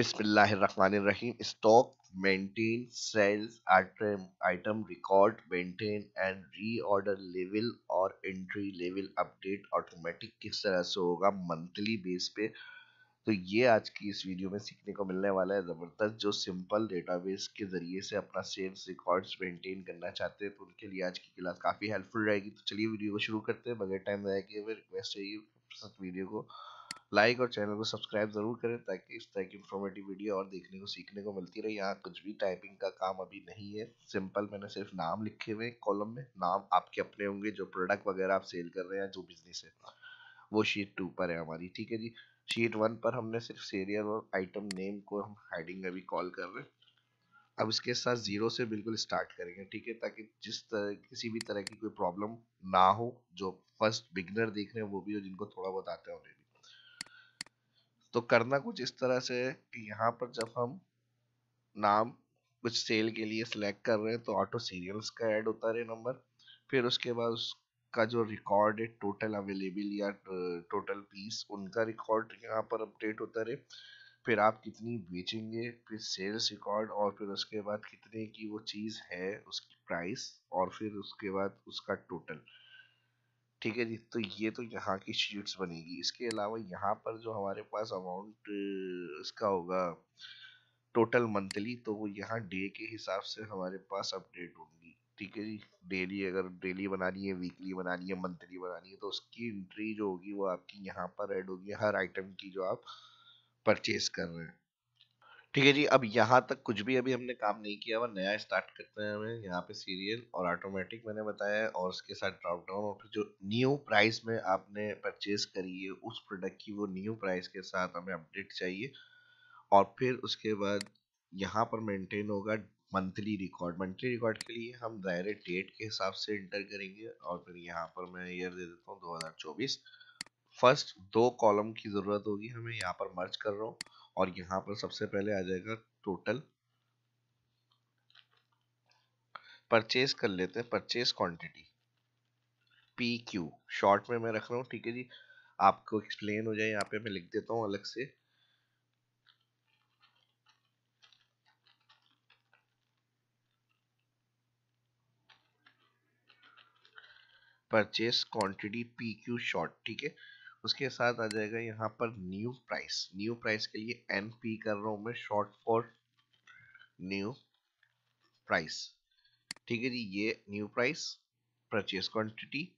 Bismillahirrahmanirrahim. Stock maintain sales item item record maintain and reorder level और entry level update automatic किस तरह से होगा मंथली बेस पे तो ये आज की इस वीडियो में सीखने को मिलने वाला है ज़बरदस्त जो सिंपल डेटाबेस के ज़रिए से अपना सेल्स रिकॉर्ड्स मेंटेन करना चाहते हैं तो उनके लिए आज की क्लास काफ़ी हेल्पफुल रहेगी तो चलिए वीडियो को शुरू करते हैं बगैर टाइम जाए कि रिक्वेस्ट है वीडियो को लाइक और चैनल को सब्सक्राइब जरूर करें ताकि इस तरह की इन्फॉर्मेटिव वीडियो और देखने को सीखने को मिलती रहे यहाँ कुछ भी टाइपिंग का काम अभी नहीं है सिंपल मैंने सिर्फ नाम लिखे हुए कॉलम में नाम आपके अपने होंगे जो प्रोडक्ट वगैरह आप सेल कर रहे हैं जो बिजनेस है वो शीट टू पर है हमारी ठीक है जी शीट वन पर हमने सिर्फ सीरियल और आइटम नेम को हम हाइडिंग में भी कॉल कर रहे हैं अब इसके साथ ज़ीरो से बिल्कुल स्टार्ट करेंगे ठीक है ताकि जिस तरह किसी भी तरह की कोई प्रॉब्लम ना हो जो फर्स्ट बिगनर देख रहे हैं वो भी हो जिनको थोड़ा बहुत आता है उन्हें तो करना कुछ इस तरह से है कि यहाँ पर जब हम नाम कुछ सेल के लिए सिलेक्ट कर रहे हैं तो ऑटो सीरियल्स का ऐड होता रहे नंबर फिर उसके बाद उसका जो रिकॉर्ड है टोटल अवेलेबल या टोटल पीस उनका रिकॉर्ड यहाँ पर अपडेट होता रहे फिर आप कितनी बेचेंगे फिर सेल्स रिकॉर्ड और फिर उसके बाद कितने की वो चीज़ है उसकी प्राइस और फिर उसके बाद उसका टोटल ठीक है जी तो ये तो यहाँ की शीट्स बनेगी इसके अलावा यहाँ पर जो हमारे पास अमाउंट इसका होगा टोटल मंथली तो वो यहाँ डे के हिसाब से हमारे पास अपडेट होंगी ठीक है जी डेली अगर डेली बनानी है वीकली बनानी है मंथली बनानी है तो उसकी एंट्री जो होगी वो आपकी यहाँ पर ऐड होगी हर आइटम की जो आप परचेज कर रहे हैं ठीक है जी अब यहाँ तक कुछ भी अभी हमने काम नहीं किया हुआ नया स्टार्ट करते हैं हमें यहाँ पे सीरियल और ऑटोमेटिक मैंने बताया और उसके साथ ड्रॉप डाउन और फिर जो न्यू प्राइस में आपने परचेज करी है उस प्रोडक्ट की वो न्यू प्राइस के साथ हमें अपडेट चाहिए और फिर उसके बाद यहाँ पर मेंटेन होगा मंथली रिकॉर्ड मंथली रिकॉर्ड के लिए हम डायरेक्ट डेट के हिसाब से इंटर करेंगे और फिर यहाँ पर मैं ईयर दे देता हूँ दो फर्स्ट दो कॉलम की ज़रूरत होगी हमें यहाँ पर मर्ज कर रहा हूँ और यहां पर सबसे पहले आ जाएगा टोटल परचेज कर लेते हैं purchase quantity P Q short में मैं रख रहा हूं ठीक है जी आपको एक्सप्लेन हो जाए यहाँ पे मैं लिख देता हूं अलग से purchase quantity P Q short ठीक है उसके साथ आ जाएगा यहाँ पर न्यू प्राइस न्यू प्राइस के लिए एन पी कर रहा हूं मैं शॉर्ट फॉर न्यू प्राइस ठीक है जी ये new price purchase quantity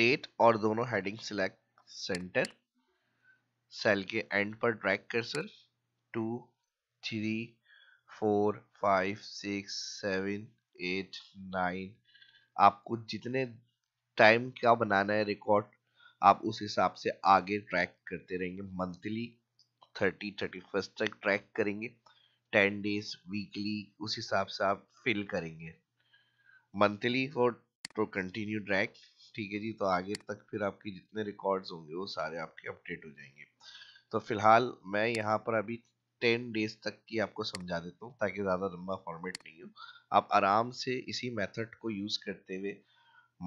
date और दोनों हेडिंग सिलेक्ट सेंटर सेल के एंड पर drag sir two three four five six seven eight nine आपको जितने टाइम का बनाना है रिकॉर्ड आप उस हिसाब से आगे ट्रैक करते रहेंगे मंथली थर्टी थर्टी फर्स्ट तक ट्रैक करेंगे टेन डेज वीकली उस हिसाब से आप फिल करेंगे monthly for to continue track ठीक है जी तो आगे तक फिर आपके जितने रिकॉर्ड्स होंगे वो सारे आपके अपडेट हो जाएंगे तो फिलहाल मैं यहाँ पर अभी टेन डेज तक की आपको समझा देता हूँ ताकि ज़्यादा लंबा फॉर्मेट नहीं हो आप आराम से इसी मेथड को यूज़ करते हुए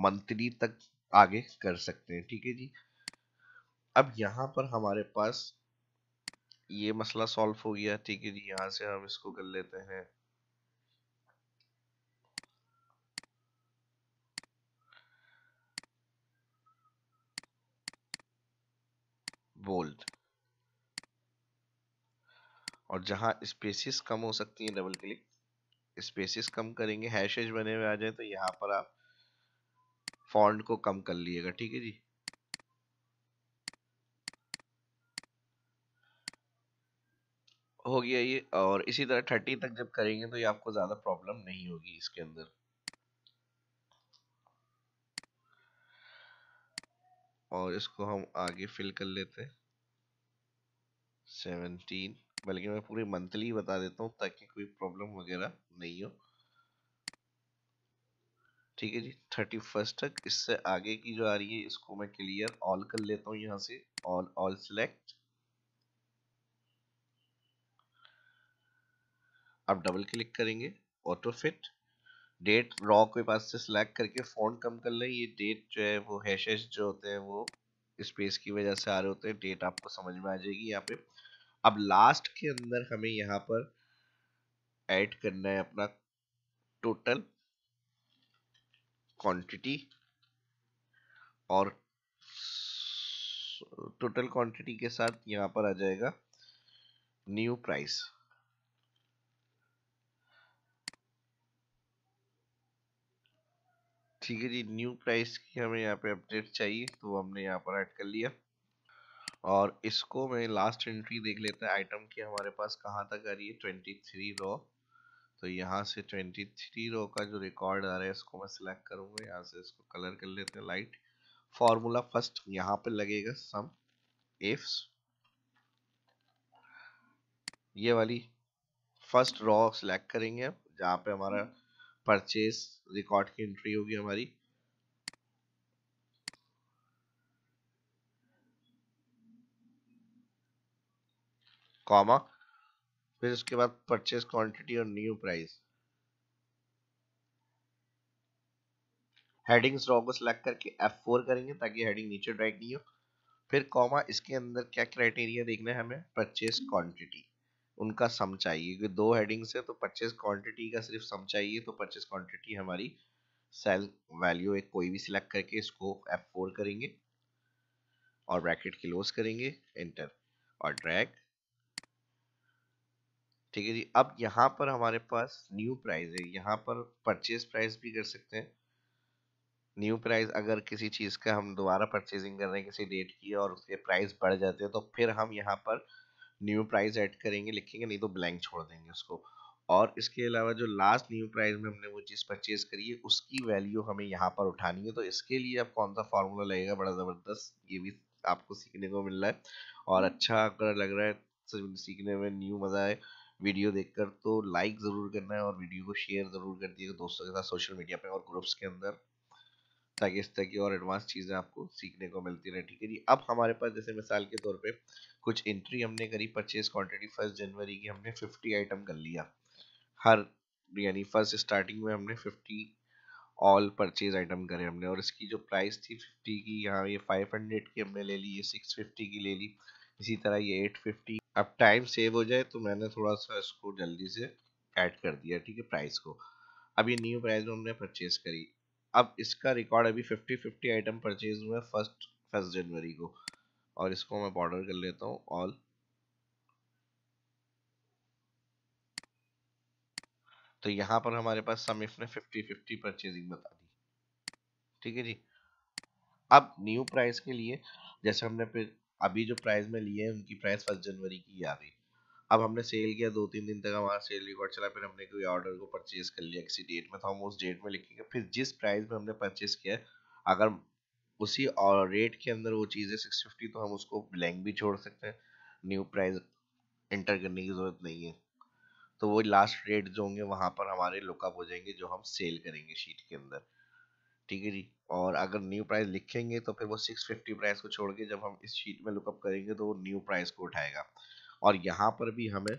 मंथली तक आगे कर सकते हैं ठीक है जी अब यहाँ पर हमारे पास ये मसला सॉल्व हो गया ठीक है जी यहाँ से हम इसको कर लेते हैं बोल्ड और जहां स्पेसिस कम हो सकती है डबल क्लिक स्पेसिस कम करेंगे हैशेज बने हुए आ जाए तो यहां पर आप फॉन्ट को कम कर लिएगा ठीक है जी हो गया ये और इसी तरह थर्टी तक जब करेंगे तो ये आपको ज़्यादा प्रॉब्लम नहीं होगी इसके अंदर और इसको हम आगे फिल कर लेते हैं बल्कि मैं पूरी मंथली बता देता हूँ ताकि कोई प्रॉब्लम वगैरह नहीं हो ठीक है जी थर्टी फर्स्ट तक इससे आगे की जो आ रही है इसको मैं क्लियर ऑल कर लेता हूँ यहाँ से ऑल ऑल सिलेक्ट आप डबल क्लिक करेंगे ऑटो फिट डेट रॉ के पास से सिलेक्ट करके फोन कम कर लें ये डेट जो है वो हैश हैश जो होते हैं वो स्पेस की वजह से आ रहे होते हैं डेट आपको समझ में आ जाएगी यहाँ पे अब लास्ट के अंदर हमें यहाँ पर ऐड करना है अपना टोटल quantity और टोटल क्वांटिटी के साथ यहाँ पर आ जाएगा न्यू प्राइस ठीक है जी न्यू प्राइस की हमें यहाँ पे अपडेट चाहिए तो हमने यहाँ पर ऐड कर लिया और इसको मैं लास्ट एंट्री देख लेता है आइटम की हमारे पास कहाँ तक आ रही है ट्वेंटी थ्री रॉ तो यहाँ से 23 रो का जो रिकॉर्ड आ रहा है इसको मैं सिलेक्ट करूँगा यहाँ से इसको कलर कर लेते हैं लाइट फॉर्मूला फर्स्ट यहाँ पे लगेगा सम इफ्स ये वाली फर्स्ट रॉ सिलेक्ट करेंगे जहाँ पे हमारा परचेज रिकॉर्ड की एंट्री होगी हमारी कॉमा फिर उसके बाद परचेस क्वांटिटी और न्यू प्राइस हेडिंग्स रॉ को सिलेक्ट करके F4 करेंगे ताकि हेडिंग नीचे ड्रैग नहीं हो फिर कॉमा इसके अंदर क्या क्राइटेरिया देखना है हमें परचेस क्वांटिटी उनका सम चाहिए क्योंकि दो हेडिंग्स है तो परचेस क्वांटिटी का सिर्फ सम चाहिए तो परचेस क्वांटिटी हमारी सेल वैल्यू एक कोई भी सिलेक्ट करके इसको एफ फोर करेंगे और ब्रैकेट क्लोज करेंगे एंटर और ड्रैग ठीक है जी अब यहाँ पर हमारे पास न्यू प्राइस है यहाँ पर परचेज प्राइस भी कर सकते हैं न्यू प्राइस अगर किसी चीज़ का हम दोबारा परचेजिंग कर रहे हैं किसी डेट की और उसके प्राइस बढ़ जाते हैं तो फिर हम यहाँ पर न्यू प्राइस ऐड करेंगे लिखेंगे नहीं तो ब्लैंक छोड़ देंगे उसको और इसके अलावा जो लास्ट न्यू प्राइस में हमने वो चीज़ परचेज करी है उसकी वैल्यू हमें यहाँ पर उठानी है तो इसके लिए अब कौन सा फॉर्मूला लगेगा बड़ा ज़बरदस्त ये भी आपको सीखने को मिल रहा है और हम्म। अच्छा अगर लग रहा है सीखने में न्यू मज़ा आए वीडियो देखकर तो लाइक ज़रूर करना है और वीडियो को शेयर ज़रूर कर दिएगा दोस्तों के साथ सोशल मीडिया पे और ग्रुप्स के अंदर ताकि इस तरह की और एडवांस चीज़ें आपको सीखने को मिलती रहे ठीक है जी अब हमारे पास जैसे मिसाल के तौर पे कुछ एंट्री हमने करी परचेज क्वान्टिटी फर्स्ट जनवरी की हमने फिफ्टी आइटम कर लिया हर यानी फर्स्ट स्टार्टिंग में हमने फिफ्टी ऑल परचेज आइटम करे हमने और इसकी जो प्राइस थी फिफ्टी की यहाँ ये फाइव हंड्रेड की हमने ले ली ये सिक्स फिफ्टी की ले ली इसी तरह ये एट फिफ्टी अब टाइम सेव हो जाए तो मैंने थोड़ा सा इसको जल्दी से ऐड कर दिया ठीक है प्राइस को अब ये न्यू प्राइस में हमने परचेज करी अब इसका रिकॉर्ड अभी फिफ्टी फिफ्टी आइटम परचेज हुए फर्स्ट फर्स्ट जनवरी को और इसको मैं बॉर्डर कर लेता हूँ ऑल तो यहाँ पर हमारे पास समिफ ने फिफ्टी फिफ्टी परचेजिंग बता दी ठीक है जी अब न्यू प्राइस के लिए जैसे हमने अभी जो प्राइस में लिए हैं उनकी प्राइस फर्स्ट जनवरी की आ गई अब हमने सेल किया दो तीन दिन तक हमारा सेल रिकॉर्ड चला फिर हमने कोई ऑर्डर को परचेज कर लिया किसी डेट में तो हम उस डेट में लिखेंगे फिर जिस प्राइस में हमने परचेज किया है अगर उसी और रेट के अंदर वो चीज़ है सिक्स फिफ्टी तो हम उसको ब्लैंक भी छोड़ सकते हैं न्यू प्राइस एंटर करने की ज़रूरत नहीं है तो वो लास्ट रेट जो होंगे वहाँ पर हमारे लुकअप हो जाएंगे जो हम सेल करेंगे शीट के अंदर ठीक है जी और अगर न्यू प्राइस लिखेंगे तो फिर वो 650 प्राइस को छोड़ के जब हम इस शीट में लुकअप करेंगे तो वो न्यू प्राइस को उठाएगा और यहाँ पर भी हमें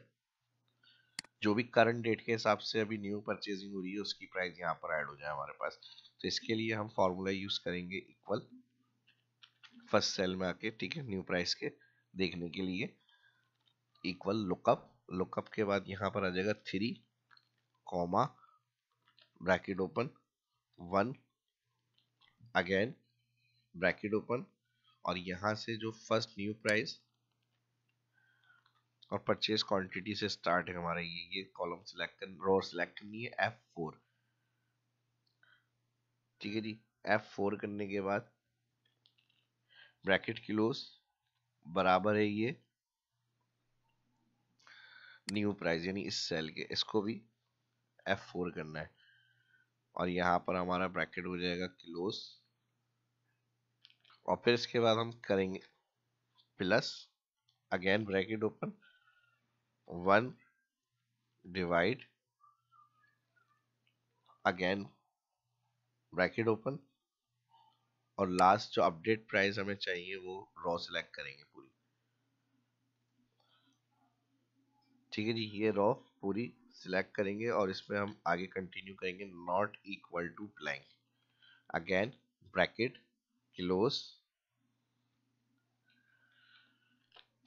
जो भी करंट डेट के हिसाब से अभी न्यू परचेजिंग हो रही है उसकी प्राइस यहाँ पर ऐड हो जाए हमारे पास तो इसके लिए हम फॉर्मूला यूज करेंगे इक्वल फर्स्ट सेल में आके ठीक है न्यू प्राइस के देखने के लिए इक्वल लुकअप लुकअप के बाद यहाँ पर आ जाएगा three comma bracket open one again bracket open और यहां से जो फर्स्ट न्यू प्राइस और परचेज क्वांटिटी से स्टार्ट है हमारा ये ये कॉलम सिलेक्ट रो सिलेक्ट करनी है एफ फोर ठीक है जी एफ फोर करने के बाद ब्रैकेट क्लोज बराबर है ये न्यू प्राइस यानी इस सेल के इसको भी एफ फोर करना है और यहाँ पर हमारा ब्रैकेट हो जाएगा क्लोज और फिर इसके बाद हम करेंगे plus again bracket open one divide again bracket open और लास्ट जो अपडेट प्राइस हमें चाहिए वो रॉ सिलेक्ट करेंगे पूरी ठीक है जी ये रॉ पूरी सिलेक्ट करेंगे और इसमें हम आगे कंटिन्यू करेंगे not equal to blank again bracket close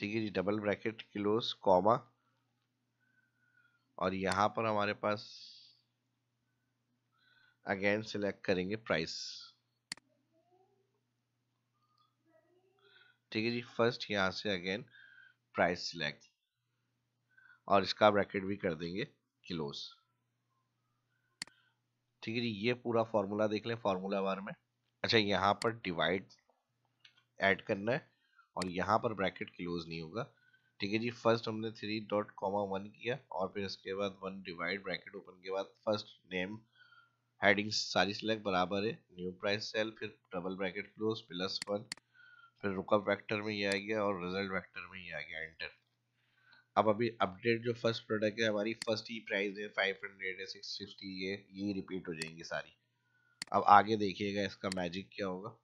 ठीक है जी डबल ब्रैकेट क्लोज कॉमा और यहाँ पर हमारे पास अगेन सिलेक्ट करेंगे प्राइस ठीक है जी फर्स्ट यहाँ से अगेन प्राइस सिलेक्ट और इसका ब्रैकेट भी कर देंगे क्लोज ठीक है जी ये पूरा फॉर्मूला देख लें फॉर्मूला बार में अच्छा यहाँ पर डिवाइड ऐड करना है और यहाँ पर ब्रैकेट क्लोज नहीं होगा ठीक है जी फर्स्ट हमने थ्री डॉट कॉमा वन किया और फिर इसके बाद वन डिवाइड ब्रैकेट ओपन के बाद फर्स्ट नेम हेडिंग सारी सिलेक्ट बराबर है न्यू प्राइस सेल फिर double bracket close plus one फिर रुकअप वैक्टर में ये आ गया और रिजल्ट वैक्टर में ये आ गया एंटर अब अभी अपडेट जो फर्स्ट प्रोडक्ट है हमारी फर्स्ट ही प्राइस है फाइव हंड्रेड है सिक्स फिफ्टी है यही रिपीट हो जाएंगी सारी अब आगे देखिएगा इसका मैजिक क्या होगा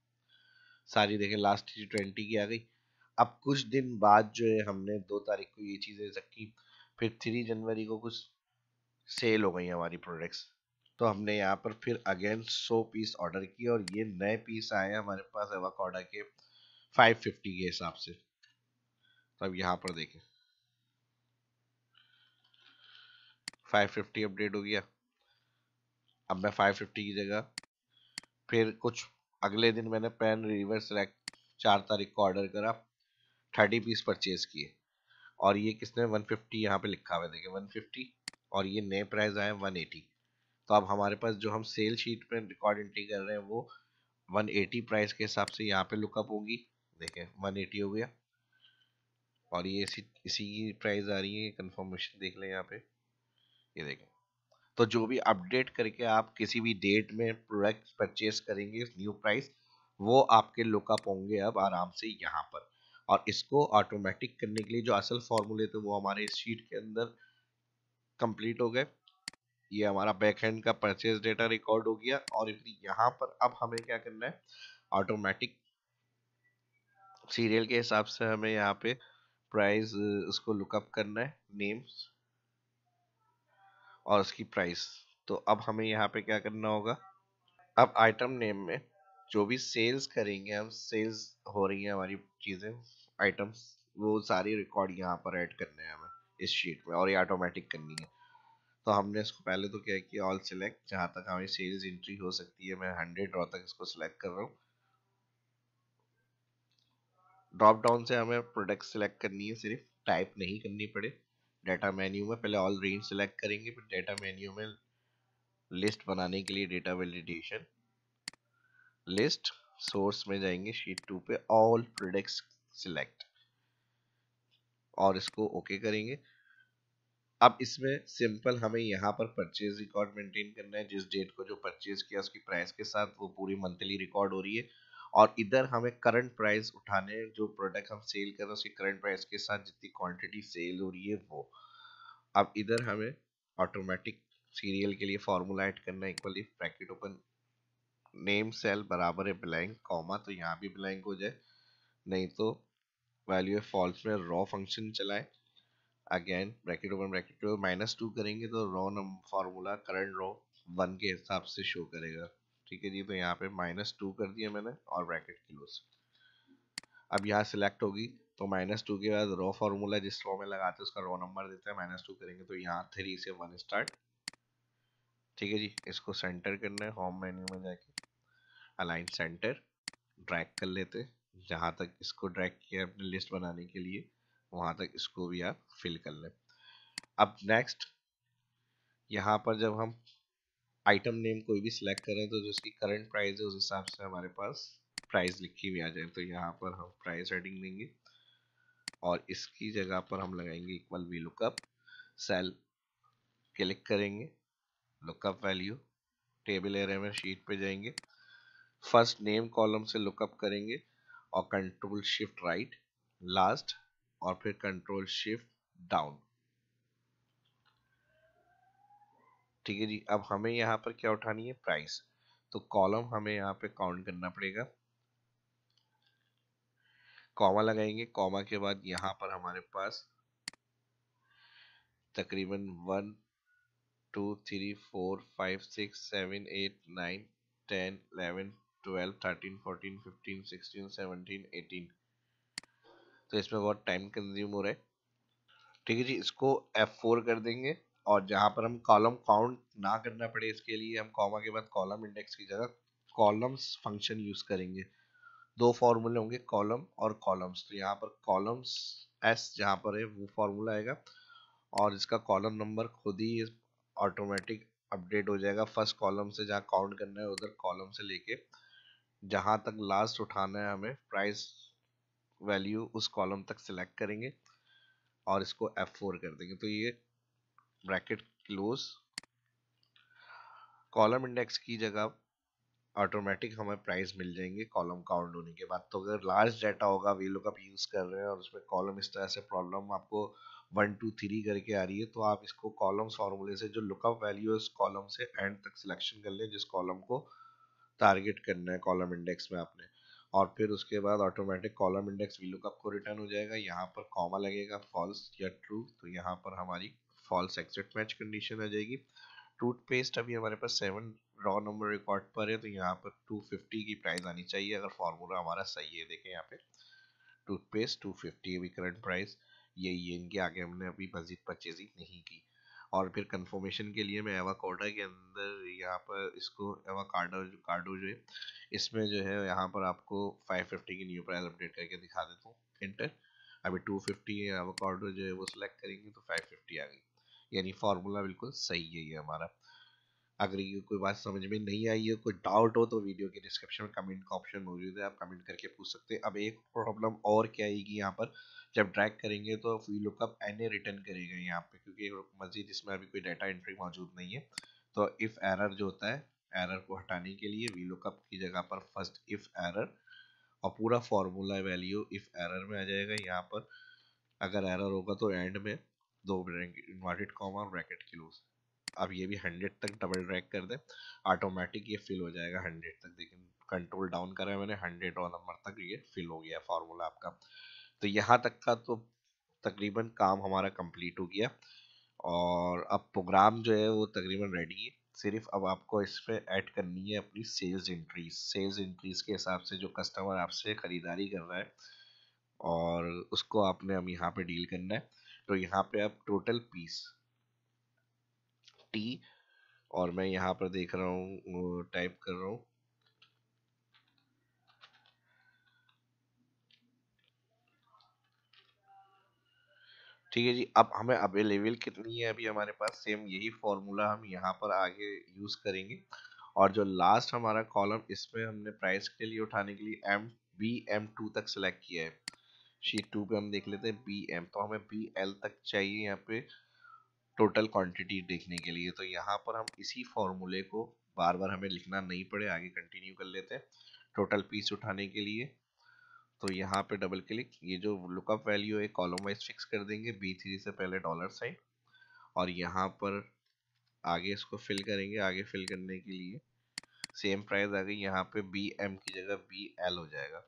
सारी देखें लास्ट टी ट्वेंटी की आ गई अब कुछ दिन बाद जो है हमने दो तारीख को ये चीज़ें रखी फिर थ्री जनवरी को कुछ सेल हो गई हमारी प्रोडक्ट्स तो हमने यहाँ पर फिर अगेन सौ पीस ऑर्डर किए और ये नए पीस आए हमारे पास एवाकॉडा के फाइव फिफ्टी के हिसाब से तो अब यहाँ पर देखें फिफ्टी अपडेट हो गया अब मैं फाइव फिफ्टी की जगह फिर कुछ अगले दिन मैंने पेन रिवर सेलेक्ट चार तारीख को ऑर्डर करा थर्टी पीस परचेज किए और ये किसने वन फिफ्टी यहाँ पर लिखा हुआ है देखिए वन फिफ्टी और ये नए प्राइस आए वन एटी तो अब हमारे पास जो हम सेल शीट पे रिकॉर्ड एंट्री कर रहे हैं वो वन एटी प्राइस के हिसाब से यहाँ पे लुकअप होगी देखें वन एटी हो गया और ये इसी इसी की प्राइस आ रही है कन्फर्मेशन देख लें यहाँ पे ये देखें तो जो भी अपडेट करके आप किसी भी डेट में प्रोडक्ट परचेस करेंगे न्यू प्राइस वो आपके लुकअप होंगे अब आराम से यहाँ पर और इसको ऑटोमेटिक करने के लिए जो असल फॉर्मूले थे तो वो हमारे इस शीट के अंदर कंप्लीट हो गए ये हमारा बैक हैंड का परचेज डेटा रिकॉर्ड हो गया और यहाँ पर अब हमें क्या करना है ऑटोमेटिक सीरियल के हिसाब से हमें यहाँ पे प्राइस उसको लुकअप करना है नेम्स और उसकी प्राइस तो अब हमें यहाँ पे क्या करना होगा अब आइटम नेम में जो भी सेल्स करेंगे हम सेल्स हो रही है हमारी चीज़ें आइटम्स वो सारी रिकॉर्ड यहाँ पर ऐड करने हैं हमें इस शीट में और ये ऑटोमेटिक करनी है तो हमने इसको पहले तो क्या किया ऑल सिलेक्ट जहाँ तक हमारी सेल्स एंट्री हो सकती है मैं हंड्रेड रॉ तक इसको सिलेक्ट कर रहा हूँ ड्रॉप डाउन से हमें प्रोडक्ट सिलेक्ट करनी है सिर्फ टाइप नहीं करनी पड़े डेटा मेन्यू में पहले ऑल रेंज सेलेक्ट करेंगे फिर डेटा मेन्यू में लिस्ट बनाने के लिए डेटा वेलिडेशन लिस्ट सोर्स में जाएंगे शीट टू पे ऑल प्रोडक्ट्स सिलेक्ट और इसको ओके okay करेंगे अब इसमें सिंपल हमें यहाँ पर परचेज रिकॉर्ड मेंटेन करना है जिस डेट को जो परचेज किया उसकी प्राइस के साथ वो पूरी मंथली रिकॉर्ड हो रही है और इधर हमें करंट प्राइस उठाने जो प्रोडक्ट हम सेल कर रहे हैं उसके करंट प्राइस के साथ जितनी क्वांटिटी सेल हो रही है वो अब इधर हमें ऑटोमेटिक सीरियल के लिए फॉर्मूला ऐड करना है equally bracket open name cell बराबर है ब्लैंक कॉमा तो यहाँ भी ब्लैंक हो जाए नहीं तो वैल्यू ऑफ फॉल्स में रॉ फंक्शन चलाए again bracket open bracket minus two करेंगे तो row num formula current row one के हिसाब से शो करेगा ठीक है जी तो यहाँ पे माइनस टू कर दिया मैंने और ब्रैकेट क्लोज अब यहाँ सिलेक्ट होगी तो माइनस टू के बाद रॉ फॉर्मूला जिस रॉ में लगाते हैं उसका रॉ नंबर देता है माइनस टू करेंगे तो यहाँ थ्री से वन स्टार्ट ठीक है जी इसको सेंटर करना है होम मेन्यू में जाके अलाइन सेंटर ड्रैग कर लेते जहाँ तक इसको ड्रैग किया अपने लिस्ट बनाने के लिए वहाँ तक इसको भी आप फिल कर लें अब नेक्स्ट यहाँ पर जब हम आइटम नेम कोई भी सिलेक्ट करें तो जो उसकी करंट प्राइस है उस हिसाब से हमारे पास प्राइस लिखी हुई आ जाए तो यहाँ पर हम प्राइस रेडिंग देंगे और इसकी जगह पर हम लगाएंगे equal V lookup cell click करेंगे लुकअप वैल्यू टेबल एरिया में शीट पे जाएंगे फर्स्ट नेम कॉलम से लुकअप करेंगे और कंट्रोल शिफ्ट राइट लास्ट और फिर कंट्रोल शिफ्ट डाउन ठीक है जी अब हमें यहाँ पर क्या उठानी है प्राइस तो कॉलम हमें यहाँ पे काउंट करना पड़ेगा कॉमा लगाएंगे कॉमा के बाद यहाँ पर हमारे पास तकरीबन one two three four five six seven eight nine ten eleven twelve thirteen fourteen fifteen sixteen seventeen eighteen तो इसमें बहुत टाइम कंज्यूम हो रहा है ठीक है जी इसको F4 कर देंगे और जहाँ पर हम कॉलम काउंट ना करना पड़े इसके लिए हम कॉमा के बाद कॉलम इंडेक्स की जगह कॉलम्स फंक्शन यूज करेंगे दो फॉर्मूले होंगे कॉलम और कॉलम्स तो यहाँ पर कॉलम्स एस जहाँ पर है वो फॉर्मूला आएगा और इसका कॉलम नंबर खुद ही ऑटोमेटिक अपडेट हो जाएगा फर्स्ट कॉलम से जहाँ काउंट करना है उधर कॉलम से लेके जहाँ तक लास्ट उठाना है हमें प्राइस वैल्यू उस कॉलम तक सिलेक्ट करेंगे और इसको F4 कर देंगे तो ये ब्रैकेट क्लोज कॉलम इंडेक्स की जगह ऑटोमेटिक हमें प्राइस मिल जाएंगे कॉलम काउंट होने के बाद तो अगर लार्ज डाटा होगा वी लोग आप यूज़ कर रहे हैं और उसमें कॉलम इस तरह से प्रॉब्लम आपको वन टू थ्री करके आ रही है तो आप इसको कॉलम फॉर्मूले से जो लुकअप वैल्यू है उस कॉलम से एंड तक सिलेक्शन कर लें जिस कॉलम को टारगेट करना है कॉलम इंडेक्स में आपने और फिर उसके बाद automatic column index V lookup को रिटर्न हो जाएगा यहाँ पर कॉमा लगेगा फॉल्स या ट्रू तो यहाँ पर हमारी फॉल्स एग्जिट मैच कंडीशन आ जाएगी टूथपेस्ट अभी हमारे पास सेवन रॉ नंबर रिकॉर्ड पर है तो यहाँ पर 250 की प्राइस आनी चाहिए अगर फार्मूला हमारा सही है देखें यहाँ पे टूथपेस्ट 250 अभी करंट प्राइस यही है इनके आगे हमने अभी मजीद परचेजिंग नहीं की और फिर कंफर्मेशन के लिए मैं एवाकोडा के अंदर यहाँ पर इसको एवाकाडो कार्डो जो है इसमें जो है यहाँ पर आपको 550 की न्यू प्राइस अपडेट करके दिखा देता हूँ इंटर अभी 250 एवा एवाकाडो जो है वो सिलेक्ट करेंगे तो 550 आ गई यानी फार्मूला बिल्कुल सही है ये हमारा अगर ये कोई बात समझ में नहीं आई है कोई डाउट हो तो वीडियो के डिस्क्रिप्शन में कमेंट का ऑप्शन मौजूद है आप कमेंट करके पूछ सकते हैं अब एक प्रॉब्लम और क्या आएगी यहाँ पर जब ड्रैग करेंगे तो V lookup N A return करेगा यहाँ पे क्योंकि मजीद इसमें अभी कोई डाटा एंट्री मौजूद नहीं है तो इफ़ एरर जो होता है एरर को हटाने के लिए वी लुकअप की जगह पर फर्स्ट इफ़ एरर और पूरा फार्मूला वैल्यू इफ़ एरर में आ जाएगा यहाँ पर अगर एरर होगा तो एंड में दो इन्वर्टेड कॉमा और ब्रैकेट क्लोज अब ये भी हंड्रेड तक डबल ड्रैग कर दें ऑटोमेटिक ये फिल हो जाएगा हंड्रेड तक लेकिन कंट्रोल डाउन करा है मैंने हंड्रेड और नंबर तक ये फिल हो गया फार्मूला आपका तो यहाँ तक का तो तकरीबन काम हमारा कंप्लीट हो गया और अब प्रोग्राम जो है वो तकरीबन रेडी है सिर्फ अब आपको इस पर ऐड करनी है अपनी सेल्स इंट्रीज सेल्स इंट्रीज के हिसाब से जो कस्टमर आपसे ख़रीदारी कर रहा है और उसको आपने अब यहाँ पे डील करना है तो यहाँ पे आप टोटल पीस टी और मैं यहाँ पर देख रहा हूँ टाइप कर रहा हूँ ठीक है जी अब हमें अवेलेबल कितनी है अभी हमारे पास सेम यही फॉर्मूला हम यहाँ पर आगे यूज करेंगे और जो लास्ट हमारा कॉलम इसमें हमने प्राइस के लिए उठाने के लिए एम बी एम टू तक सेलेक्ट किया है शीट टू पे हम देख लेते हैं बी एम तो हमें बी एल तक चाहिए यहाँ पे टोटल क्वांटिटी देखने के लिए तो यहाँ पर हम इसी फॉर्मूले को बार बार हमें लिखना नहीं पड़े आगे कंटिन्यू कर लेते हैं टोटल पीस उठाने के लिए तो यहाँ पे डबल क्लिक ये जो लुकअप वैल्यू है कॉलम वाइज फिक्स कर देंगे बी थ्री से पहले डॉलर साइन और यहाँ पर आगे इसको फिल करेंगे आगे फिल करने के लिए सेम प्राइस आ गई यहाँ पे बी एम की जगह बी एल हो जाएगा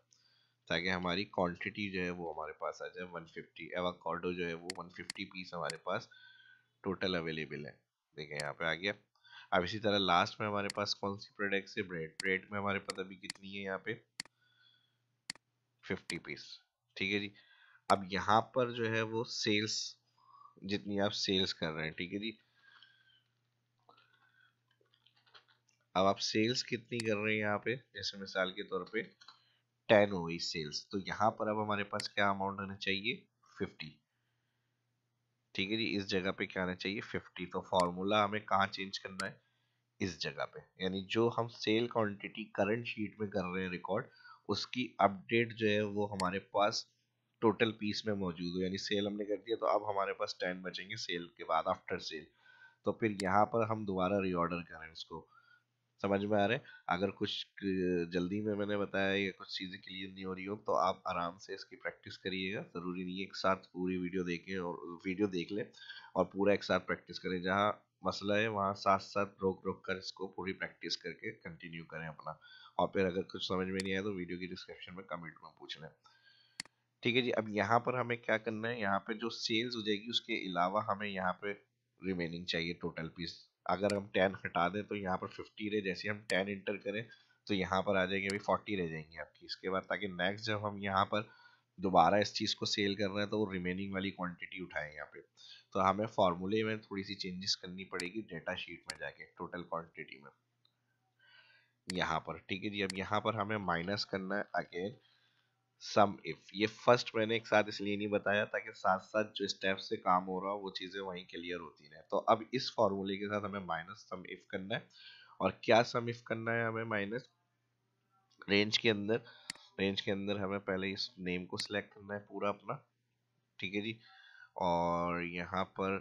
ताकि हमारी क्वांटिटी जो है वो हमारे पास आ जाए 150 फिफ्टी एवाकाडो जो है वो 150 पीस हमारे पास टोटल अवेलेबल है देखें यहाँ पे आ गया अब इसी तरह लास्ट में हमारे पास कौन सी प्रोडक्ट है ब्रेड ब्रेड में हमारे पास अभी कितनी है यहाँ पे 50 पीस ठीक है जी अब यहाँ पर जो है वो सेल्स जितनी आप सेल्स कर रहे हैं ठीक है जी अब आप सेल्स कितनी कर रहे हैं यहाँ पे जैसे मिसाल के तौर पे टेन हुई सेल्स तो यहाँ पर अब हमारे पास क्या अमाउंट आना चाहिए फिफ्टी ठीक है जी इस जगह पे क्या आना चाहिए फिफ्टी तो फॉर्मूला हमें कहाँ चेंज करना है इस जगह पे यानी जो हम सेल क्वांटिटी करंट शीट में कर रहे हैं रिकॉर्ड उसकी अपडेट जो है वो हमारे पास टोटल पीस में मौजूद हो यानी सेल हमने कर दिया तो अब हमारे पास टेन बचेंगे सेल के बाद आफ्टर सेल तो फिर यहाँ पर हम दोबारा रीऑर्डर करें उसको समझ में आ रहे अगर कुछ जल्दी में मैंने बताया या कुछ चीज़ें क्लियर नहीं हो रही हो तो आप आराम से इसकी प्रैक्टिस करिएगा ज़रूरी नहीं है एक साथ पूरी वीडियो देखें और वीडियो देख लें और पूरा एक साथ प्रैक्टिस करें जहाँ मसला है वहाँ साथ साथ रोक रोक कर इसको पूरी प्रैक्टिस करके कंटिन्यू करें अपना और फिर अगर कुछ समझ में नहीं आया तो वीडियो की डिस्क्रिप्शन में कमेंट में पूछ लें ठीक है जी अब यहाँ पर हमें क्या करना है यहाँ पर जो सेल्स हो जाएगी उसके अलावा हमें यहाँ पे रिमेनिंग चाहिए टोटल पीस अगर हम टेन हटा दें तो यहाँ पर फिफ्टी रहे जैसे हम टेन इंटर करें तो यहाँ पर आ जाएंगे अभी फोर्टी रह जाएंगे आपकी इसके बाद ताकि नेक्स्ट जब हम यहाँ पर दोबारा इस चीज़ को सेल कर रहे हैं तो वो रिमेनिंग वाली क्वांटिटी उठाएं यहाँ पे तो हमें फॉर्मूले में थोड़ी सी चेंजेस करनी पड़ेगी डेटा शीट में जाके टोटल क्वांटिटी में यहाँ पर ठीक है जी अब यहाँ पर हमें माइनस करना है अगेन सम इफ ये फर्स्ट मैंने एक साथ इसलिए नहीं बताया ताकि साथ साथ जो स्टेप से काम हो रहा हो वो चीज़ें वहीं क्लियर होती रहे तो अब इस फॉर्मूले के साथ हमें माइनस सम इफ करना है और क्या सम इफ करना है हमें माइनस रेंज के अंदर रेंज के अंदर हमें पहले इस नेम को सिलेक्ट करना है पूरा अपना ठीक है जी और यहाँ पर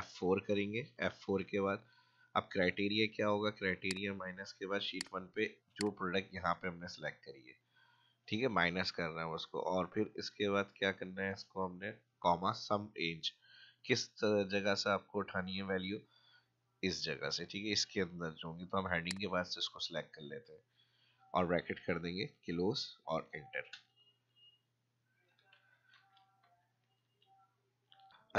F4 करेंगे F4 के बाद अब क्राइटेरिया क्या होगा क्राइटेरिया माइनस के बाद शीट वन पे जो प्रोडक्ट यहाँ पे हमने सेलेक्ट करी है ठीक है माइनस करना है उसको और फिर इसके बाद क्या करना है इसको हमने कॉमा सम रेंज किस जगह से आपको उठानी है वैल्यू इस जगह से ठीक है इसके अंदर जो होंगे तो हम हेडिंग के बाद से इसको सिलेक्ट कर लेते हैं और ब्रैकेट कर देंगे क्लोज और एंटर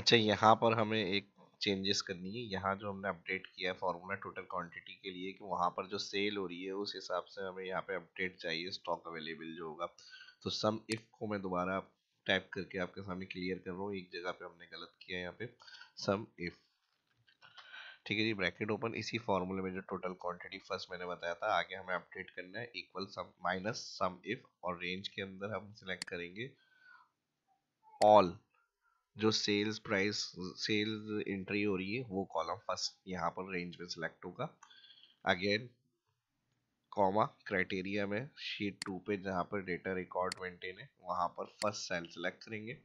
अच्छा यहाँ पर हमें एक चेंजेस करनी है यहाँ जो हमने अपडेट किया है फार्मूला टोटल क्वांटिटी के लिए कि वहाँ पर जो सेल हो रही है उस हिसाब से हमें यहाँ पे अपडेट चाहिए स्टॉक अवेलेबल जो होगा तो सम इफ को मैं दोबारा टाइप करके आपके सामने क्लियर कर रहा हूँ एक जगह पे हमने गलत किया है यहाँ पे सम इफ ठीक है जी ब्रैकेट ओपन इसी फॉर्मूले में जो टोटल क्वांटिटी फर्स्ट मैंने बताया था आगे हमें अपडेट करना है equal sum minus sum if और रेंज के अंदर हम सिलेक्ट करेंगे ऑल जो सेल्स प्राइस सेल्स एंट्री हो रही है वो कॉलम फर्स्ट यहाँ पर रेंज में सिलेक्ट होगा अगेन कॉमा क्राइटेरिया में शीट टू पे जहाँ पर डेटा रिकॉर्ड मेंटेन है वहाँ पर फर्स्ट सेल सेलेक्ट करेंगे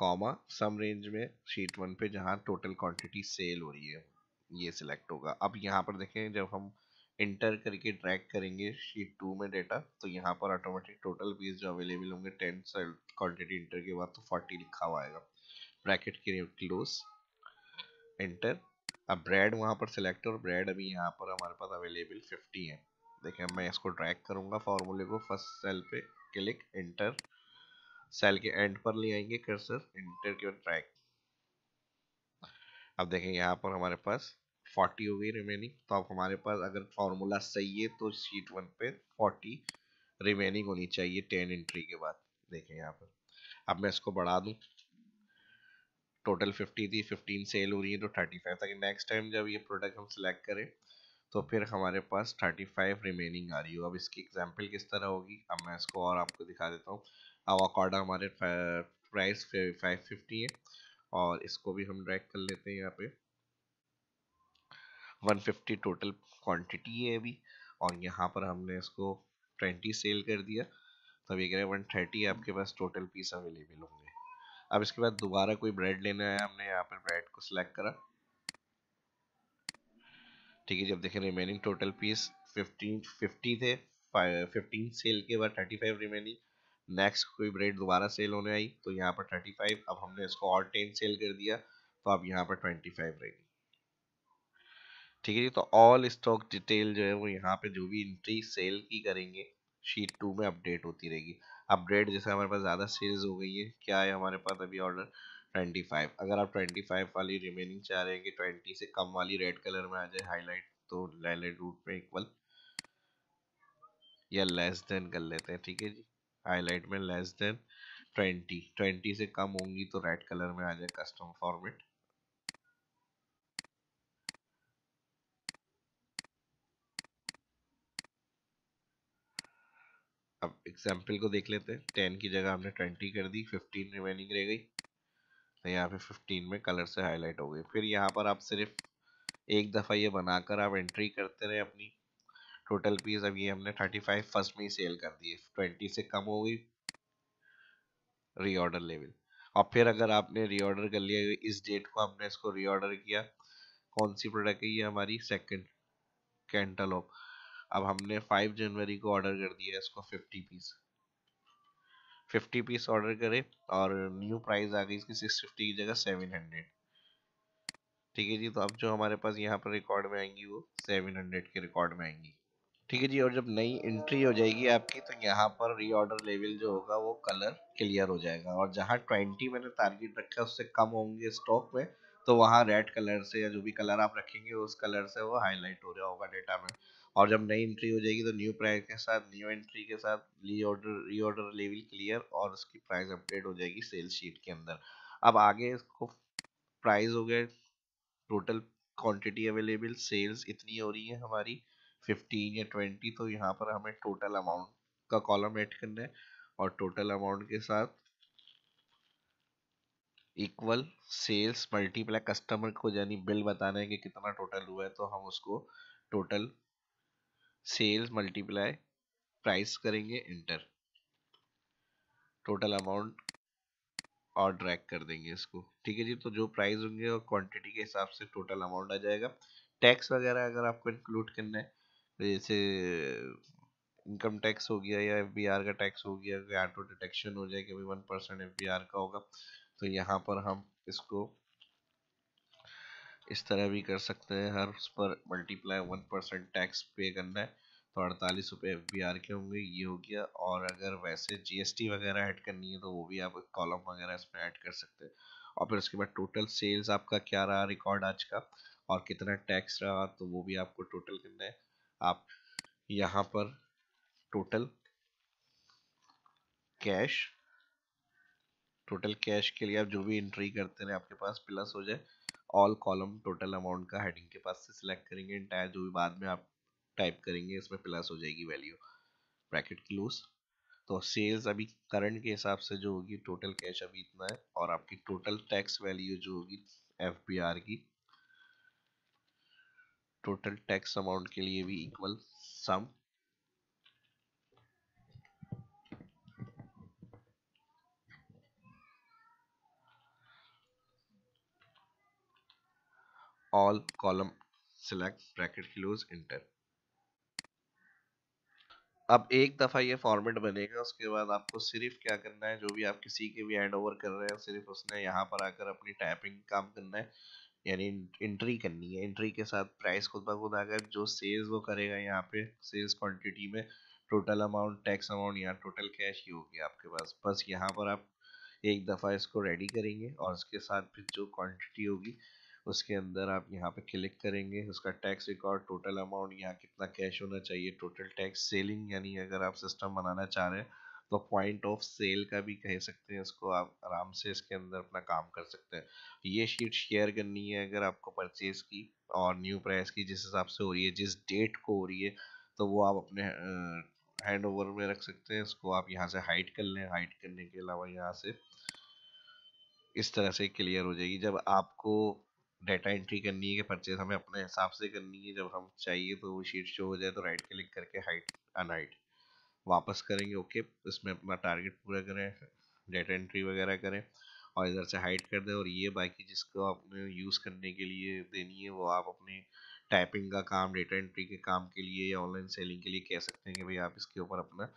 कॉमा सम रेंज में शीट वन पे जहाँ टोटल क्वांटिटी सेल हो रही है ये सिलेक्ट होगा अब यहाँ पर देखें जब हम इंटर करके ड्रैग करेंगे शीट टू में डेटा तो यहाँ पर ऑटोमेटिक टोटल पीस जो अवेलेबल होंगे टेन क्वांटिटी इंटर के बाद तो फोर्टी लिखा हुआ आएगा ब्रैकेट के क्लोज इंटर अब ब्रेड वहाँ पर सिलेक्ट और ब्रेड अभी यहाँ पर हमारे पास अवेलेबल फिफ्टी है देखिए मैं इसको ड्रैग करूँगा फॉर्मूले को फर्स्ट सेल पे क्लिक इंटर सेल के एंड पर ले आएंगे कर्सर इंटर के ट्रैक अब देखें यहाँ पर हमारे पास फोर्टी हो गई रिमेनिंग तो अब हमारे पास अगर फार्मूला सही है तो शीट वन पे फोर्टी रिमेनिंग होनी चाहिए टेन एंट्री के बाद देखें यहाँ पर अब मैं इसको बढ़ा दूँ टोटल फिफ्टी थी फिफ्टीन सेल हो रही है तो थर्टी फाइव ताकि नेक्स्ट टाइम जब ये प्रोडक्ट हम सिलेक्ट करें तो फिर हमारे पास थर्टी फाइव रिमेनिंग आ रही हो अब इसकी एग्जाम्पल किस तरह होगी अब मैं इसको और आपको दिखा देता हूँ अब अकॉर्डा हमारे प्राइस फाइव फिफ्टी है और इसको भी हम ड्रैक कर लेते हैं यहाँ पे 150 टोटल क्वांटिटी है अभी और यहाँ पर हमने इसको 20 सेल कर दिया तो ये कह रहे वन थर्टी आपके पास टोटल पीस अवेलेबल होंगे अब इसके बाद दोबारा कोई ब्रेड लेना है हमने यहाँ पर ब्रेड को सिलेक्ट करा ठीक है जब देखें रिमेनिंग टोटल पीस 15 50 थे 15 सेल के बाद 35 रिमेनिंग नेक्स्ट कोई ब्रेड दोबारा सेल होने आई तो यहाँ पर 35 अब हमने इसको और 10 सेल कर दिया तो अब यहाँ पर 25 रहेगी ठीक है जी तो ऑल स्टॉक डिटेल जो है वो यहाँ पे जो भी इंट्री सेल की करेंगे शीट टू में अपडेट होती रहेगी अपडेट जैसे हमारे पास ज़्यादा सेल्स हो गई है क्या है हमारे पास अभी ऑर्डर 25 अगर आप 25 वाली रिमेनिंग चाह रहे हैं कि 20 से कम वाली रेड कलर में आ जाए हाईलाइट तो लाइलाइट रूट में इक्वल या लेस देन कर लेते हैं ठीक है जी हाईलाइट में लेस देन 20 20 से कम होंगी तो रेड कलर में आ जाए कस्टम फॉर्मेट एग्जाम्पल को देख लेते हैं टेन की जगह हमने ट्वेंटी कर दी फिफ्टीन रिमेनिंग रह गई तो यहाँ पे फिफ्टीन में कलर से हाईलाइट हो गई फिर यहाँ पर आप सिर्फ एक दफ़ा ये बनाकर आप एंट्री करते रहे अपनी टोटल पीस अब ये हमने थर्टी फाइव फर्स्ट में ही सेल कर दिए ट्वेंटी से कम हो गई रीऑर्डर लेवल और फिर अगर आपने रीऑर्डर कर लिया इस डेट को हमने इसको रीऑर्डर किया कौन सी प्रोडक्ट है ये हमारी सेकेंड कैंटलोप अब हमने 5 जनवरी को ऑर्डर कर दिया है इसको 50 पीस 50 पीस ऑर्डर करें और न्यू प्राइस आ गई इसकी 650 की जगह 700 ठीक है जी तो अब जो हमारे पास यहाँ पर रिकॉर्ड में आएंगी वो 700 के रिकॉर्ड में आएंगी ठीक है जी और जब नई एंट्री हो जाएगी आपकी तो यहाँ पर रीऑर्डर लेवल जो होगा वो कलर क्लियर हो जाएगा और जहाँ ट्वेंटी मैंने टारगेट रखा उससे कम होंगे स्टॉक में तो वहाँ रेड कलर से या जो भी कलर आप रखेंगे उस कलर से वो हाईलाइट हो रहा होगा डेटा में और जब नई एंट्री हो जाएगी तो न्यू प्राइस के साथ न्यू एंट्री के साथ री ऑर्डर री ऑर्डर लेवल क्लियर और उसकी प्राइस अपडेट हो जाएगी सेल शीट के अंदर अब आगे इसको प्राइस हो गया टोटल क्वांटिटी अवेलेबल सेल्स इतनी हो रही है हमारी फिफ्टीन या ट्वेंटी तो यहाँ पर हमें टोटल अमाउंट का कॉलम एड करना है और टोटल अमाउंट के साथ इक्वल सेल्स मल्टीप्लाई कस्टमर को यानी बिल बताना है कि कितना टोटल हुआ है तो हम उसको टोटल सेल्स मल्टीप्लाई प्राइस करेंगे इंटर टोटल अमाउंट और ड्रैग कर देंगे इसको ठीक है जी तो जो प्राइस होंगे और क्वांटिटी के हिसाब से टोटल अमाउंट आ जाएगा टैक्स वगैरह अगर आपको इंक्लूड करना है जैसे इनकम टैक्स हो गया या एफ का टैक्स हो गया ऑटो डिटेक्शन हो जाएगा वन परसेंट एफ का होगा तो यहाँ पर हम इसको इस तरह भी कर सकते हैं हर उस पर मल्टीप्लाई वन परसेंट टैक्स पे करना है तो अड़तालीस रुपये एफ के होंगे ये हो गया और अगर वैसे जीएसटी वगैरह ऐड करनी है तो वो भी आप कॉलम वगैरह इसमें ऐड कर सकते हैं और फिर उसके बाद टोटल सेल्स आपका क्या रहा रिकॉर्ड आज का और कितना टैक्स रहा तो वो भी आपको टोटल करना है आप यहाँ पर टोटल कैश टोटल कैश के लिए आप जो भी एंट्री करते रहे आपके पास प्लस हो जाए ऑल कॉलम टोटल अमाउंट का हेडिंग के पास से सिलेक्ट करेंगे इंटायर जो भी बाद में आप टाइप करेंगे इसमें प्लस हो जाएगी वैल्यू ब्रैकेट क्लोज तो सेल्स अभी करंट के हिसाब से जो होगी टोटल कैश अभी इतना है और आपकी टोटल टैक्स वैल्यू जो होगी एफ की टोटल टैक्स अमाउंट के लिए भी equal sum all column select bracket close enter अब एक दफ़ा ये फॉर्मेट बनेगा उसके बाद आपको सिर्फ क्या करना है जो भी आप किसी के भी हैंड ओवर कर रहे हैं सिर्फ उसने यहाँ पर आकर अपनी टाइपिंग काम करना है यानी एंट्री करनी है एंट्री के साथ प्राइस खुद ब खुद आकर जो सेल्स वो करेगा यहाँ पे सेल्स क्वांटिटी में टोटल अमाउंट टैक्स अमाउंट या टोटल कैश ही होगी आपके पास बस यहाँ पर आप एक दफ़ा इसको रेडी करेंगे और उसके साथ फिर जो क्वान्टिटी होगी उसके अंदर आप यहाँ पे क्लिक करेंगे उसका टैक्स रिकॉर्ड टोटल अमाउंट यहाँ कितना कैश होना चाहिए टोटल टैक्स सेलिंग यानी अगर आप सिस्टम बनाना चाह रहे हैं तो पॉइंट ऑफ सेल का भी कह सकते हैं इसको आप आराम से इसके अंदर अपना काम कर सकते हैं ये शीट शेयर करनी है अगर आपको परचेज की और न्यू प्राइस की जिस हिसाब से हो रही है जिस डेट को हो रही है तो वो आप अपने हैंड ओवर में रख सकते हैं इसको आप यहाँ से हाइट कर लें हाइट करने के अलावा यहाँ से इस तरह से क्लियर हो जाएगी जब आपको डेटा एंट्री करनी है कि परचेज हमें अपने हिसाब से करनी है जब हम चाहिए तो वो शीट शो हो जाए तो राइट क्लिक करके हाइट अनहाइट वापस करेंगे ओके इसमें अपना टारगेट पूरा करें डेटा एंट्री वगैरह करें और इधर से हाइड कर दें और ये बाकी जिसको आपने यूज़ करने के लिए देनी है वो आप अपने टाइपिंग का काम डेटा एंट्री के काम के लिए या ऑनलाइन सेलिंग के लिए कह सकते हैं कि भाई आप इसके ऊपर अपना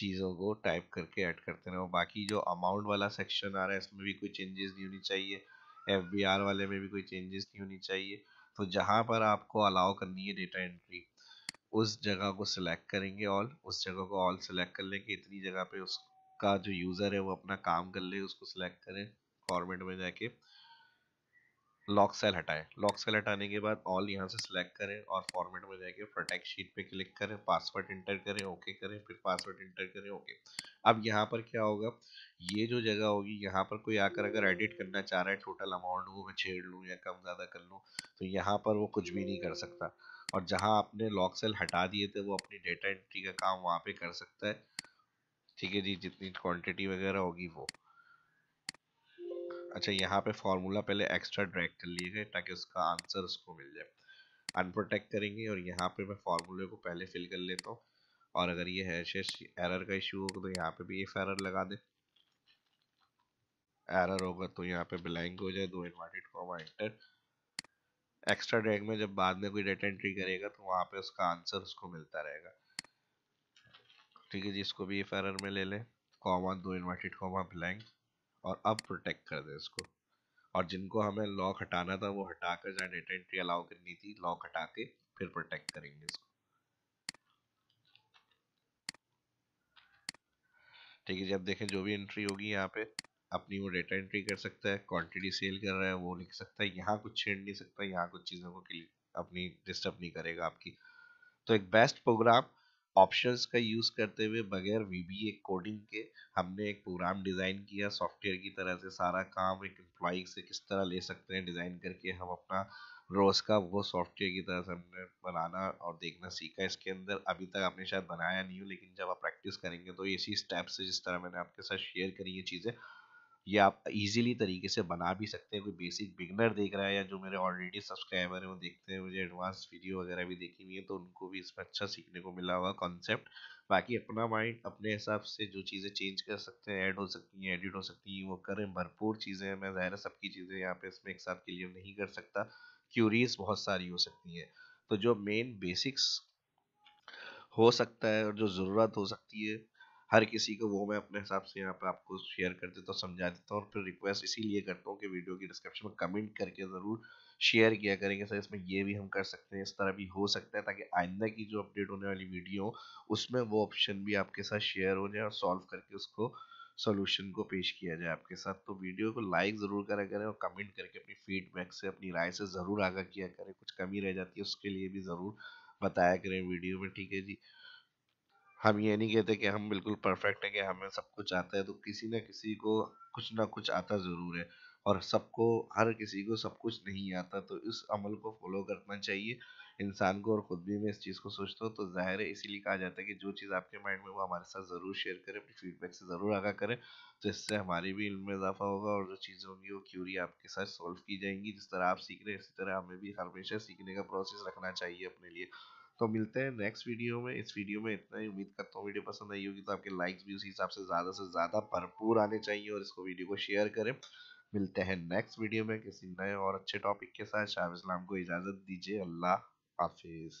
चीज़ों को टाइप करके ऐड करते रहें और बाकी जो अमाउंट वाला सेक्शन आ रहा है इसमें भी कोई चेंजेस नहीं होनी चाहिए एफ वाले में भी कोई चेंजेस नहीं होनी चाहिए तो जहाँ पर आपको अलाउ करनी है डेटा एंट्री उस जगह को सिलेक्ट करेंगे ऑल उस जगह को ऑल सिलेक्ट कर लेंगे इतनी जगह पे उसका जो यूज़र है वो अपना काम कर ले उसको सिलेक्ट करें फॉर्मेट में जाके लॉक सेल हटाएं लॉक सेल हटाने के बाद ऑल यहाँ से सिलेक्ट करें और फॉर्मेट में जाके प्रोटेक्ट शीट पे क्लिक करें पासवर्ड इंटर करें ओके करें फिर पासवर्ड इंटर करें ओके अब यहाँ पर क्या होगा ये जो जगह होगी यहाँ पर कोई आकर अगर एडिट करना चाह रहा है टोटल अमाउंट वो मैं छेड़ लूँ या कम ज़्यादा कर लूँ तो यहाँ पर वो कुछ भी नहीं कर सकता और जहाँ आपने लॉक सेल हटा दिए थे वो अपनी डेटा एंट्री का काम वहाँ पर कर सकता है ठीक है जी जितनी क्वान्टिटी वगैरह होगी वो अच्छा यहाँ पे फार्मूला पहले एक्स्ट्रा ड्रैग कर लिए गए ताकि उसका आंसर उसको मिल जाए अनप्रोटेक्ट करेंगे और यहाँ पे मैं फार्मूले को पहले फिल कर लेता हूँ और अगर ये हैश एरर का इशू होगा तो यहाँ पे भी एफ एरर लगा दे एरर होगा तो यहाँ पे ब्लैंक हो जाए दो inverted comma enter extra drag में जब बाद में कोई डेटा एंट्री करेगा तो वहाँ पे उसका आंसर उसको मिलता रहेगा ठीक है जी इसको भी एफ एरर में ले लें कॉमा दो इन्वर्टेड कॉमा ब्लैंक और अब प्रोटेक्ट कर दे इसको और जिनको हमें लॉक हटाना था वो कर जहाँ डेटा एंट्री अलाउ करनी थी लॉक हटा के फिर प्रोटेक्ट करेंगे इसको ठीक है जब देखें जो भी एंट्री होगी यहाँ पे अपनी वो डेटा एंट्री कर सकता है क्वांटिटी सेल कर रहा है वो लिख सकता है यहाँ कुछ छेड़ नहीं सकता यहाँ कुछ चीज़ों को अपनी डिस्टर्ब नहीं करेगा आपकी तो एक बेस्ट प्रोग्राम ऑप्शंस का यूज़ करते हुए बगैर वी कोडिंग के हमने एक प्रोग्राम डिज़ाइन किया सॉफ्टवेयर की तरह से सारा काम एक एम्प्लॉय से किस तरह ले सकते हैं डिज़ाइन करके हम अपना रोज़ का वो सॉफ्टवेयर की तरह से हमने बनाना और देखना सीखा इसके अंदर अभी तक आपने शायद बनाया नहीं हो लेकिन जब आप प्रैक्टिस करेंगे तो इसी स्टेप से जिस तरह मैंने आपके साथ शेयर करी ये चीज़ें ये आप इजीली तरीके से बना भी सकते हैं कोई बेसिक बिगनर देख रहा है या जो मेरे ऑलरेडी सब्सक्राइबर हैं वो देखते हैं मुझे एडवांस वीडियो वगैरह भी देखी हुई है तो उनको भी इसमें अच्छा सीखने को मिला हुआ कॉन्सेप्ट बाकी अपना माइंड अपने हिसाब से जो चीज़ें चेंज कर सकते हैं ऐड हो सकती हैं एडिट हो सकती हैं वो करें भरपूर चीज़ें हैं मैं ज़ाहिर सबकी चीज़ें यहाँ पे इसमें एक साथ क्लियर नहीं कर सकता क्यूरीज बहुत सारी हो सकती हैं तो जो मेन बेसिक्स हो सकता है और जो ज़रूरत हो सकती है हर किसी को वो मैं अपने हिसाब से यहाँ पर आपको शेयर कर देता हूँ समझा देता हूँ और फिर रिक्वेस्ट इसीलिए करता हूँ कि वीडियो की डिस्क्रिप्शन में कमेंट करके ज़रूर शेयर किया करेंगे सर इसमें ये भी हम कर सकते हैं इस तरह भी हो सकता है ताकि आइंदा की जो अपडेट होने वाली वीडियो उसमें वो ऑप्शन भी आपके साथ शेयर हो जाए और सॉल्व करके उसको सोल्यूशन को पेश किया जाए आपके साथ तो वीडियो को लाइक ज़रूर करा करें और कमेंट करके अपनी फीडबैक से अपनी राय से ज़रूर आगा किया करें कुछ कमी रह जाती है उसके लिए भी ज़रूर बताया करें वीडियो में ठीक है जी हम ये नहीं कहते कि हम बिल्कुल परफेक्ट हैं कि हमें सब कुछ आता है तो किसी ना किसी को कुछ ना कुछ आता ज़रूर है और सबको हर किसी को सब कुछ नहीं आता तो इस अमल को फॉलो करना चाहिए इंसान को और ख़ुद भी मैं इस चीज़ को सोचता हूँ तो ज़ाहिर है इसीलिए कहा जाता है कि जो चीज़ आपके माइंड में वो हमारे साथ ज़रूर शेयर करें अपनी फीडबैक से ज़रूर आगा करें तो इससे हमारी भी इल्म में इजाफा होगा और जो चीज़ें होंगी वो क्यूरी आपके साथ सॉल्व की जाएंगी जिस तरह आप सीख रहे हैं इसी तरह हमें भी हमेशा सीखने का प्रोसेस रखना चाहिए अपने लिए तो मिलते हैं नेक्स्ट वीडियो में इस वीडियो में इतना ही उम्मीद करता हूँ वीडियो पसंद आई होगी तो आपके लाइक्स भी उसी हिसाब से ज़्यादा से ज़्यादा भरपूर आने चाहिए और इसको वीडियो को शेयर करें मिलते हैं नेक्स्ट वीडियो में किसी नए और अच्छे टॉपिक के साथ शाह इस्लाम को इजाज़त दीजिए अल्लाह हाफिज़